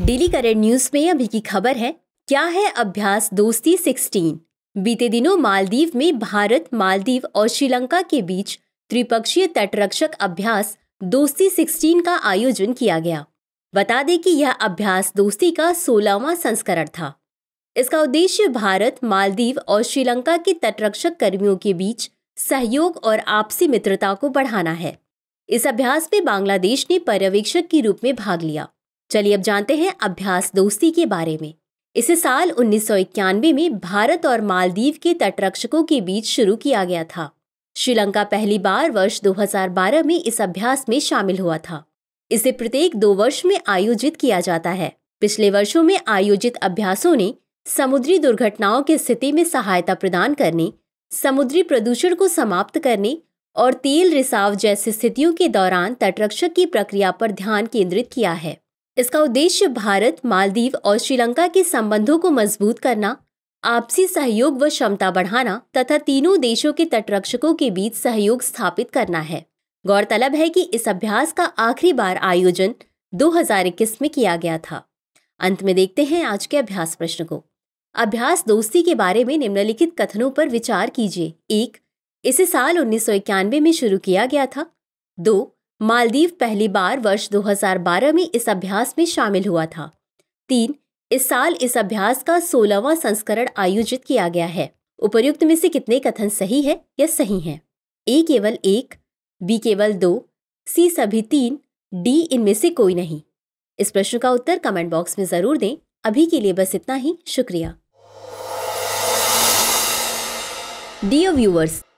daily current news में अभी की खबर है क्या है अभ्यास दोस्ती 16 बीते दिनों मालदीव में भारत मालदीव और श्रीलंका के बीच त्रिपक्षीय तटरक्षक अभ्यास दोस्ती 16 का आयोजन किया गया बता दें कि यह अभ्यास दोस्ती का सोलहवा संस्करण था इसका उद्देश्य भारत मालदीव और श्रीलंका के तटरक्षक कर्मियों के बीच सहयोग और आपसी मित्रता को बढ़ाना है इस अभ्यास में बांग्लादेश ने पर्यवेक्षक के रूप में भाग लिया चलिए अब जानते हैं अभ्यास दोस्ती के बारे में इसे साल उन्नीस में भारत और मालदीव के तटरक्षकों के बीच शुरू किया गया था श्रीलंका पहली बार वर्ष 2012 में इस अभ्यास में शामिल हुआ था इसे प्रत्येक दो वर्ष में आयोजित किया जाता है पिछले वर्षों में आयोजित अभ्यासों ने समुद्री दुर्घटनाओं की स्थिति में सहायता प्रदान करने समुद्री प्रदूषण को समाप्त करने और तेल रिसाव जैसी स्थितियों के दौरान तटरक्षक की प्रक्रिया पर ध्यान केंद्रित किया है इसका उद्देश्य भारत मालदीव और श्रीलंका के संबंधों को मजबूत करना आपसी सहयोग व क्षमता बढ़ाना तथा तीनों देशों के तटरक्षकों के बीच सहयोग स्थापित करना है गौरतलब है कि इस अभ्यास का आखिरी बार आयोजन 2021 में किया गया था अंत में देखते हैं आज के अभ्यास प्रश्न को अभ्यास दोस्ती के बारे में निम्नलिखित कथनों पर विचार कीजिए एक इसे साल उन्नीस में शुरू किया गया था दो मालदीव पहली बार वर्ष 2012 में इस अभ्यास में शामिल हुआ था तीन इस साल इस अभ्यास का सोलहवा संस्करण आयोजित किया गया है उपर्युक्त में से कितने कथन सही है या सही है ए केवल एक बी केवल दो सी सभी तीन डी इनमें से कोई नहीं इस प्रश्न का उत्तर कमेंट बॉक्स में जरूर दें अभी के लिए बस इतना ही शुक्रिया डियर व्यूवर्स